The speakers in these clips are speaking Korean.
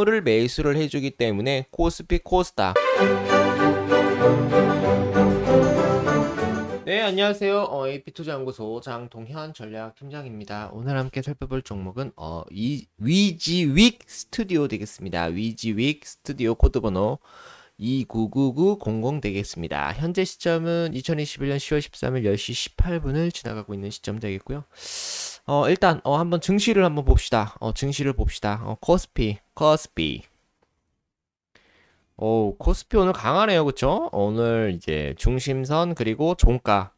선물을 매수를 해주기 때문에 코스피 코스닥 네 안녕하세요 어, AP투자연구소 장동현 전략팀장입니다 오늘 함께 살펴볼 종목은 어, 이, 위지윅 스튜디오 되겠습니다 위지윅 스튜디오 코드번호 2 9 9 9 0 0 되겠습니다. 현재 시점은 2021년 10월 13일 10시 18분을 지나가고 있는 시점 되겠고요. 어, 일단 어, 한번 증시를 한번 봅시다. 어, 증시를 봅시다. 어, 코스피, 코스피. 오, 코스피 오늘 강하네요. 그쵸? 오늘 이제 중심선 그리고 종가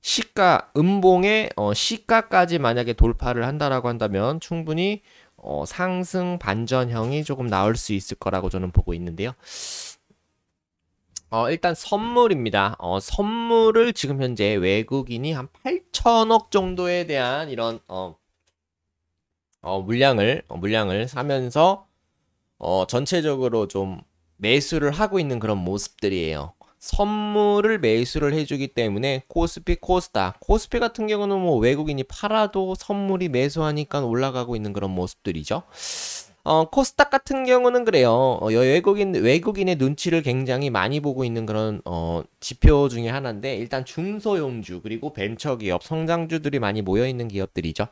시가 음봉의 어, 시가까지 만약에 돌파를 한다라고 한다면 충분히 어, 상승 반전형이 조금 나올 수 있을 거라고 저는 보고 있는데요. 어, 일단 선물입니다. 어, 선물을 지금 현재 외국인이 한 8천억 정도에 대한 이런 어, 어, 물량을 어, 물량을 사면서 어, 전체적으로 좀 매수를 하고 있는 그런 모습들이에요. 선물을 매수를 해주기 때문에 코스피, 코스닥, 코스피 같은 경우는 뭐 외국인이 팔아도 선물이 매수하니까 올라가고 있는 그런 모습들이죠. 어, 코스닥 같은 경우는 그래요. 어, 외국인, 외국인의 눈치를 굉장히 많이 보고 있는 그런, 어, 지표 중에 하나인데, 일단 중소형주, 그리고 벤처기업, 성장주들이 많이 모여있는 기업들이죠.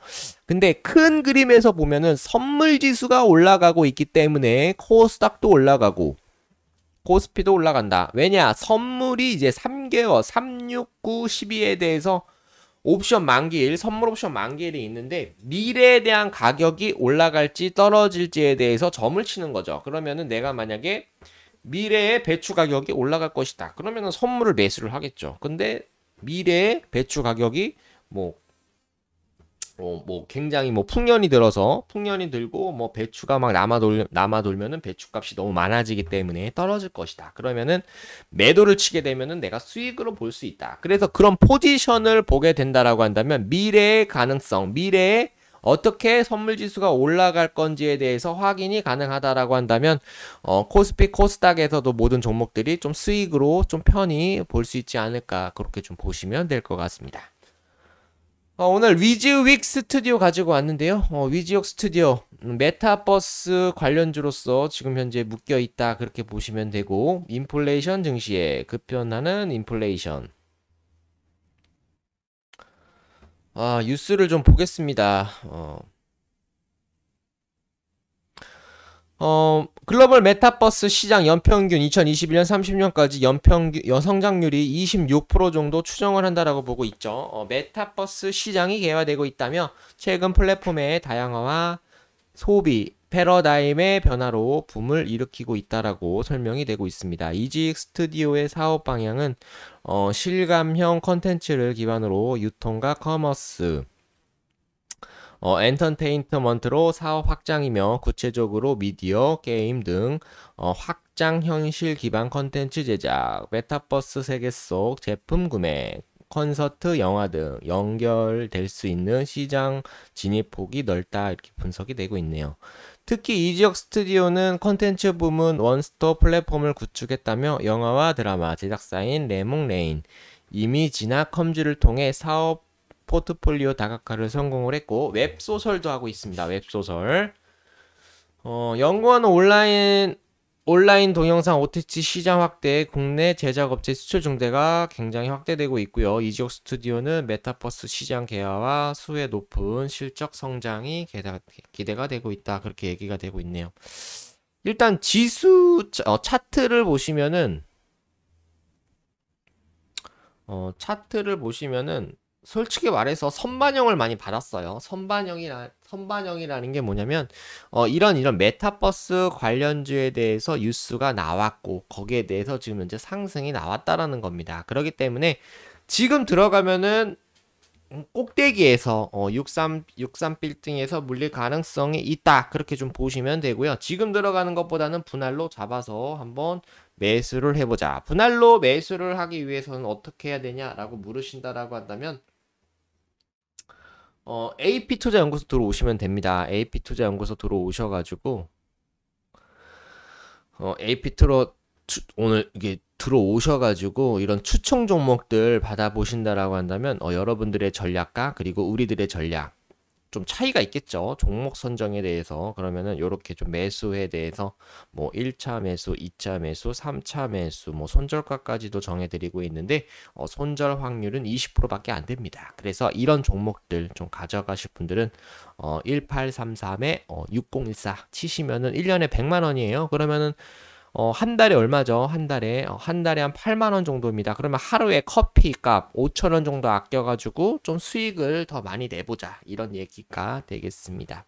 근데 큰 그림에서 보면은 선물 지수가 올라가고 있기 때문에 코스닥도 올라가고, 코스피도 올라간다. 왜냐, 선물이 이제 3개월, 3, 6, 9, 12에 대해서 옵션 만기일, 선물 옵션 만기일이 있는데 미래에 대한 가격이 올라갈지 떨어질지에 대해서 점을 치는 거죠. 그러면은 내가 만약에 미래의 배추 가격이 올라갈 것이다. 그러면은 선물을 매수를 하겠죠. 근데 미래의 배추 가격이 뭐 어, 뭐 굉장히 뭐 풍년이 들어서 풍년이 들고 뭐 배추가 막 남아 돌 남아 돌면은 배추값이 너무 많아지기 때문에 떨어질 것이다. 그러면은 매도를 치게 되면은 내가 수익으로 볼 수 있다. 그래서 그런 포지션을 보게 된다라고 한다면 미래의 가능성, 미래에 어떻게 선물 지수가 올라갈 건지에 대해서 확인이 가능하다라고 한다면 어, 코스피 코스닥에서도 모든 종목들이 좀 수익으로 좀 편히 볼 수 있지 않을까 그렇게 좀 보시면 될 것 같습니다. 어, 오늘 위즈윅 스튜디오 가지고 왔는데요. 어, 위즈윅 스튜디오 음, 메타버스 관련주로서 지금 현재 묶여 있다 그렇게 보시면 되고 인플레이션 증시에 급변하는 인플레이션. 아 뉴스를 좀 보겠습니다. 어. 어, 글로벌 메타버스 시장 연평균 2021년 30년까지 연평균 여 성장률이 26% 정도 추정을 한다라고 보고 있죠. 어, 메타버스 시장이 개화되고 있다며 최근 플랫폼의 다양화와 소비 패러다임의 변화로 붐을 일으키고 있다라고 설명이 되고 있습니다. 이직 스튜디오의 사업 방향은 어, 실감형 컨텐츠를 기반으로 유통과 커머스 어, 엔터테인먼트로 사업 확장이며 구체적으로 미디어, 게임 등 어, 확장 현실 기반 컨텐츠 제작, 메타버스 세계 속 제품 구매, 콘서트, 영화 등 연결될 수 있는 시장 진입 폭이 넓다 이렇게 분석이 되고 있네요. 특히 이 지역 스튜디오는 콘텐츠 부문 원스톱 플랫폼을 구축했다며 영화와 드라마 제작사인 레몽레인, 이미진나 컴즈를 통해 사업 포트폴리오 다각화를 성공을 했고 웹소설도 하고 있습니다. 웹소설. 어, 연구하는 온라인 온라인 동영상 OTT 시장 확대 국내 제작업체 수출 증대가 굉장히 확대되고 있고요. 이지옥 스튜디오는 메타버스 시장 개화와 수의 높은 실적 성장이 기대가 되고 있다. 그렇게 얘기가 되고 있네요. 일단 지수 어, 차트를 보시면은 어, 차트를 보시면은 솔직히 말해서 선반영을 많이 받았어요. 선반영이라 선반영이라는 게 뭐냐면 어, 이런 이런 메타버스 관련주에 대해서 뉴스가 나왔고 거기에 대해서 지금 현재 상승이 나왔다라는 겁니다. 그렇기 때문에 지금 들어가면은 꼭대기에서 어, 63 63 빌딩에서 물릴 가능성이 있다 그렇게 좀 보시면 되고요. 지금 들어가는 것보다는 분할로 잡아서 한번 매수를 해보자. 분할로 매수를 하기 위해서는 어떻게 해야 되냐라고 물으신다라고 한다면 어, AP 투자 연구소 들어오시면 됩니다. AP 투자 연구소 들어오셔가지고 어, AP 투로 오늘 이게 들어오셔가지고 이런 추천 종목들 받아보신다라고 한다면 어, 여러분들의 전략과 그리고 우리들의 전략 좀 차이가 있겠죠. 종목 선정에 대해서 그러면은 요렇게 좀 매수에 대해서 뭐 1차 매수, 2차 매수, 3차 매수, 뭐 손절가까지도 정해 드리고 있는데 어, 손절 확률은 20%밖에 안 됩니다. 그래서 이런 종목들 좀 가져가실 분들은 어 1833에 어, 6014 치시면은 1년에 100만 원이에요. 그러면은 어, 한 달에 얼마죠? 한 달에 어, 한 달에 한 8만 원 정도입니다. 그러면 하루에 커피 값 5천 원 정도 아껴가지고 좀 수익을 더 많이 내보자 이런 얘기가 되겠습니다.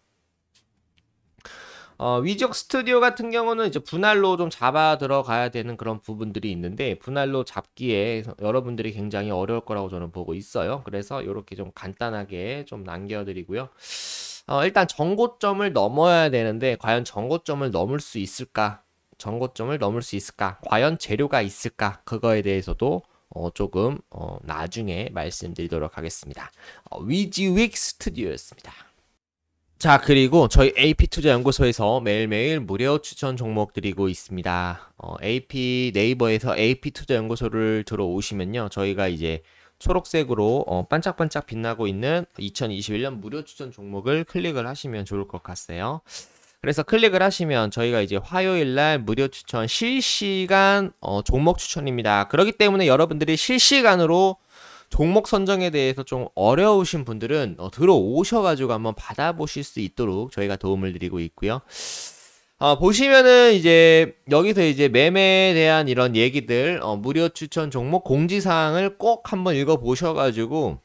어, 위적 스튜디오 같은 경우는 이제 분할로 좀 잡아 들어가야 되는 그런 부분들이 있는데 분할로 잡기에 여러분들이 굉장히 어려울 거라고 저는 보고 있어요. 그래서 이렇게 좀 간단하게 좀 남겨드리고요. 어, 일단 정고점을 넘어야 되는데 과연 정고점을 넘을 수 있을까? 전고점을 넘을 수 있을까? 과연 재료가 있을까? 그거에 대해서도 어, 조금 어, 나중에 말씀드리도록 하겠습니다. 어, 위지윅 스튜디오였습니다. 자 그리고 저희 AP투자연구소에서 매일매일 무료 추천 종목 드리고 있습니다. 어, AP 네이버에서 AP투자연구소를 들어오시면요. 저희가 이제 초록색으로 어, 반짝반짝 빛나고 있는 2021년 무료 추천 종목을 클릭을 하시면 좋을 것 같아요. 그래서 클릭을 하시면 저희가 이제 화요일날 무료 추천 실시간 어, 종목 추천입니다. 그렇기 때문에 여러분들이 실시간으로 종목 선정에 대해서 좀 어려우신 분들은 어, 들어오셔가지고 한번 받아보실 수 있도록 저희가 도움을 드리고 있고요. 어, 보시면은 이제 여기서 이제 매매에 대한 이런 얘기들 어, 무료 추천 종목 공지사항을 꼭 한번 읽어보셔가지고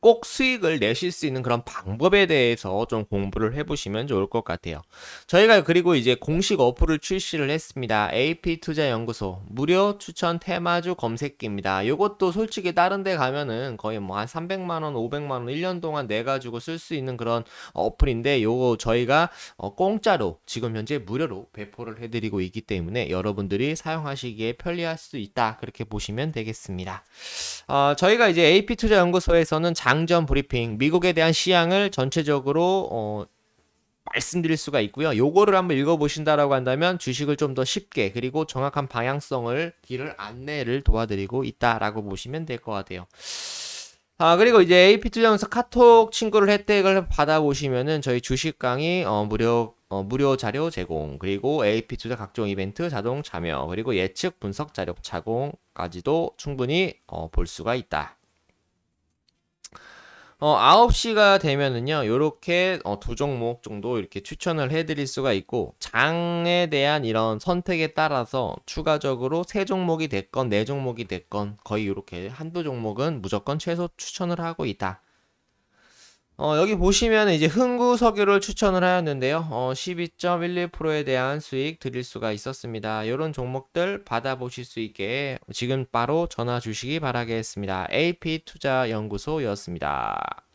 꼭 수익을 내실 수 있는 그런 방법에 대해서 좀 공부를 해보시면 좋을 것 같아요. 저희가 그리고 이제 공식 어플을 출시를 했습니다. AP 투자연구소 무료 추천 테마주 검색기입니다. 이것도 솔직히 다른 데 가면은 거의 뭐 한 300만원, 500만원 1년 동안 내가지고 쓸 수 있는 그런 어플인데 요거 저희가 어, 공짜로 지금 현재 무료로 배포를 해드리고 있기 때문에 여러분들이 사용하시기에 편리할 수 있다. 그렇게 보시면 되겠습니다. 어, 저희가 이제 AP 투자연구소에서는 자 장전 브리핑 미국에 대한 시향을 전체적으로 어, 말씀드릴 수가 있고요. 요거를 한번 읽어보신다라고 한다면 주식을 좀 더 쉽게 그리고 정확한 방향성을 길을 안내를 도와드리고 있다라고 보시면 될 것 같아요. 아 그리고 이제 AP 투자하서 카톡 친구를 혜택을 받아보시면은 저희 주식 강의 어, 무료 어, 무료 자료 제공 그리고 AP 투자 각종 이벤트 자동 참여 그리고 예측 분석 자료 제공까지도 충분히 어, 볼 수가 있다. 어, 9시가 되면은요, 요렇게 어, 두 종목 정도 이렇게 추천을 해드릴 수가 있고, 장에 대한 이런 선택에 따라서 추가적으로 세 종목이 됐건, 네 종목이 됐건, 거의 요렇게 한두 종목은 무조건 최소 추천을 하고 있다. 어, 여기 보시면 이제 흥구 석유를 추천을 하였는데요. 어, 12.11%에 대한 수익 드릴 수가 있었습니다. 이런 종목들 받아보실 수 있게 지금 바로 전화 주시기 바라겠습니다. AP투자연구소였습니다.